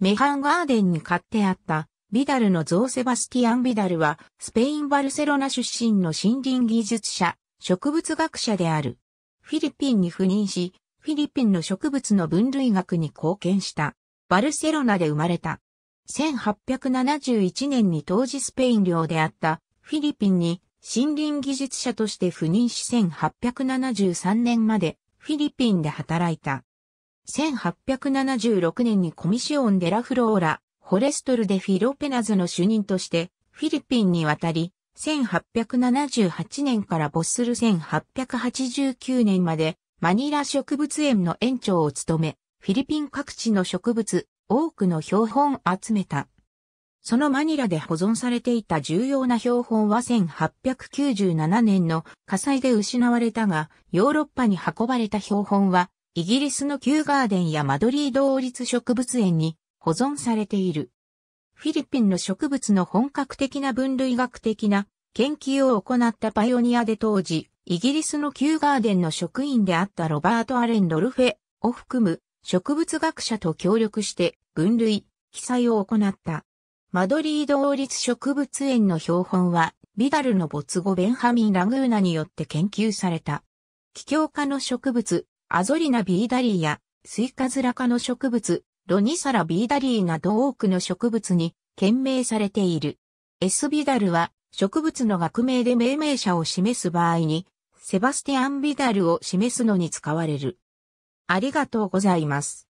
メハンガーデンに買ってあったビダルの像セバスティアン・ビダルはスペイン・バルセロナ出身の森林技術者、植物学者である。フィリピンに赴任し、フィリピンの植物の分類学に貢献した。バルセロナで生まれた。1871年に当時スペイン領であったフィリピンに森林技術者として赴任し1873年までフィリピンで働いた。1876年にコミシオン・デラ・フローラ、ホレストル・デ・フィロペナズの主任としてフィリピンに渡り、1878年から没する1889年までマニラ植物園の園長を務め、フィリピン各地の植物、多くの標本を集めた。そのマニラで保存されていた重要な標本は1897年の火災で失われたが、ヨーロッパに運ばれた標本はイギリスのキューガーデンやマドリード王立植物園に保存されている。フィリピンの植物の本格的な分類学的な研究を行ったパイオニアで当時、イギリスのキューガーデンの職員であったロバート・アレン・ドルフェを含む植物学者と協力して分類、記載を行った。マドリード王立植物園の標本は、ビダルの没後ベンハミン・ラグーナによって研究された。気境化の植物、アゾリナビーダリーや、スイカズラ科の植物、ロニサラビーダリーなど多くの植物に、懸命されている。エスビダルは、植物の学名で命名者を示す場合に、セバスティアン・ビダルを示すのに使われる。ありがとうございます。